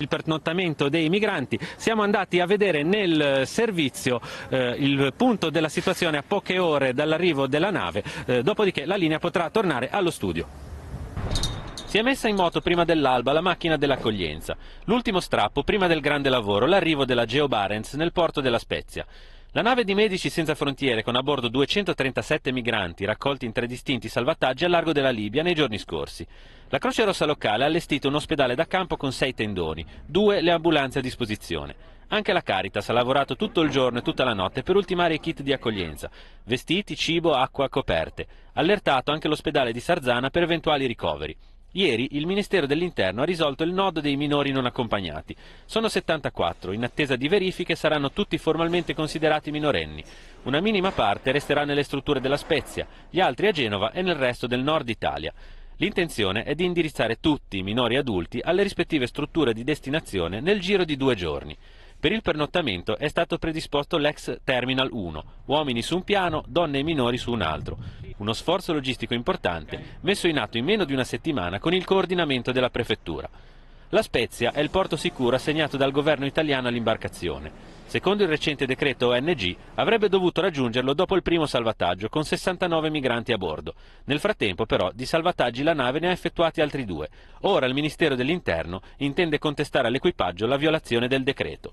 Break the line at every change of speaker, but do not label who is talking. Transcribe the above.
il pernottamento dei migranti. Siamo andati a vedere nel servizio eh, il punto della situazione a poche ore dall'arrivo della nave, eh, dopodiché la linea potrà tornare allo studio. Si è messa in moto prima dell'alba la macchina dell'accoglienza, l'ultimo strappo prima del grande lavoro, l'arrivo della Geo Barents nel porto della Spezia. La nave di Medici Senza Frontiere, con a bordo 237 migranti raccolti in tre distinti salvataggi al largo della Libia nei giorni scorsi. La Croce Rossa locale ha allestito un ospedale da campo con sei tendoni, due le ambulanze a disposizione. Anche la Caritas ha lavorato tutto il giorno e tutta la notte per ultimare i kit di accoglienza, vestiti, cibo, acqua, coperte. Allertato anche l'ospedale di Sarzana per eventuali ricoveri. Ieri il Ministero dell'Interno ha risolto il nodo dei minori non accompagnati. Sono 74, in attesa di verifiche saranno tutti formalmente considerati minorenni. Una minima parte resterà nelle strutture della Spezia, gli altri a Genova e nel resto del nord Italia. L'intenzione è di indirizzare tutti i minori adulti alle rispettive strutture di destinazione nel giro di due giorni. Per il pernottamento è stato predisposto l'ex Terminal 1, uomini su un piano, donne e minori su un altro uno sforzo logistico importante messo in atto in meno di una settimana con il coordinamento della prefettura. La Spezia è il porto sicuro assegnato dal governo italiano all'imbarcazione. Secondo il recente decreto ONG avrebbe dovuto raggiungerlo dopo il primo salvataggio con 69 migranti a bordo. Nel frattempo però di salvataggi la nave ne ha effettuati altri due. Ora il Ministero dell'Interno intende contestare all'equipaggio la violazione del decreto.